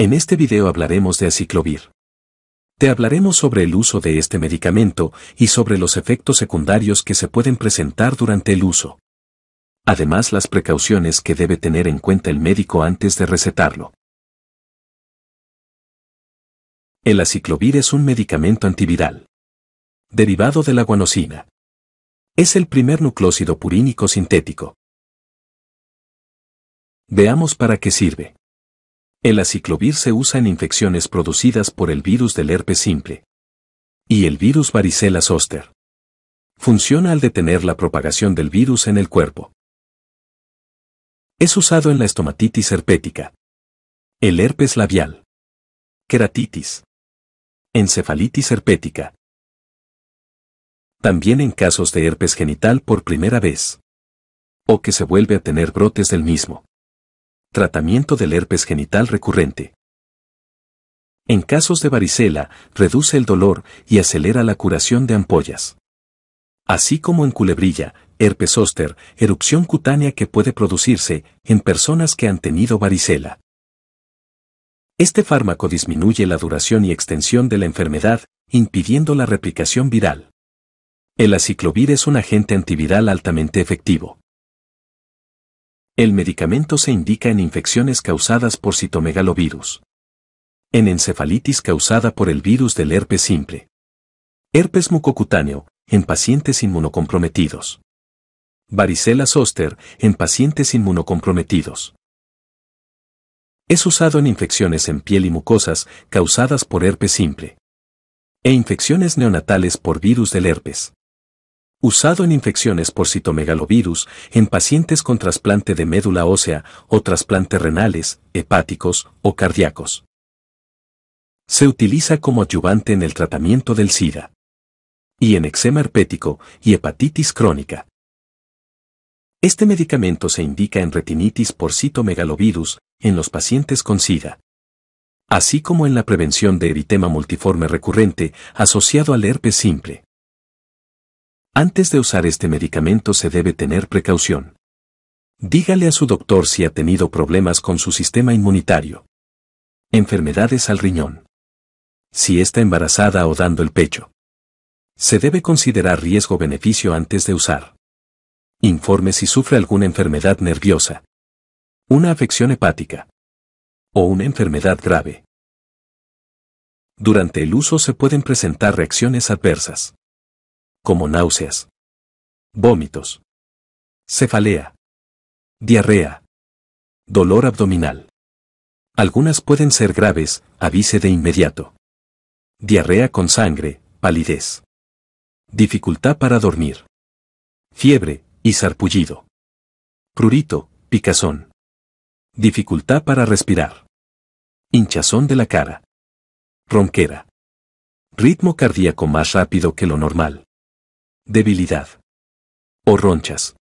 En este video hablaremos de aciclovir. Te hablaremos sobre el uso de este medicamento y sobre los efectos secundarios que se pueden presentar durante el uso. Además las precauciones que debe tener en cuenta el médico antes de recetarlo. El aciclovir es un medicamento antiviral. Derivado de la guanosina. Es el primer nucleósido purínico sintético. Veamos para qué sirve. El aciclovir se usa en infecciones producidas por el virus del herpes simple y el virus varicela zoster. Funciona al detener la propagación del virus en el cuerpo. Es usado en la estomatitis herpética, el herpes labial, queratitis, encefalitis herpética. También en casos de herpes genital por primera vez o que se vuelve a tener brotes del mismo. Tratamiento del herpes genital recurrente. En casos de varicela, reduce el dolor y acelera la curación de ampollas. Así como en culebrilla, herpes zóster, erupción cutánea que puede producirse en personas que han tenido varicela. Este fármaco disminuye la duración y extensión de la enfermedad, impidiendo la replicación viral. El aciclovir es un agente antiviral altamente efectivo. El medicamento se indica en infecciones causadas por citomegalovirus. En encefalitis causada por el virus del herpes simple. Herpes mucocutáneo, en pacientes inmunocomprometidos. Varicela zoster, en pacientes inmunocomprometidos. Es usado en infecciones en piel y mucosas causadas por herpes simple. E infecciones neonatales por virus del herpes. Usado en infecciones por citomegalovirus, en pacientes con trasplante de médula ósea o trasplante renales, hepáticos o cardíacos. Se utiliza como adyuvante en el tratamiento del SIDA. Y en eczema herpético y hepatitis crónica. Este medicamento se indica en retinitis por citomegalovirus en los pacientes con SIDA. Así como en la prevención de eritema multiforme recurrente asociado al herpes simple. Antes de usar este medicamento se debe tener precaución. Dígale a su doctor si ha tenido problemas con su sistema inmunitario. Enfermedades al riñón. Si está embarazada o dando el pecho. Se debe considerar riesgo-beneficio antes de usar. Informe si sufre alguna enfermedad nerviosa. Una afección hepática. O una enfermedad grave. Durante el uso se pueden presentar reacciones adversas como náuseas, vómitos, cefalea, diarrea, dolor abdominal. Algunas pueden ser graves, avise de inmediato. Diarrea con sangre, palidez. Dificultad para dormir. Fiebre, y sarpullido. Prurito, picazón. Dificultad para respirar. Hinchazón de la cara. Ronquera. Ritmo cardíaco más rápido que lo normal debilidad o ronchas.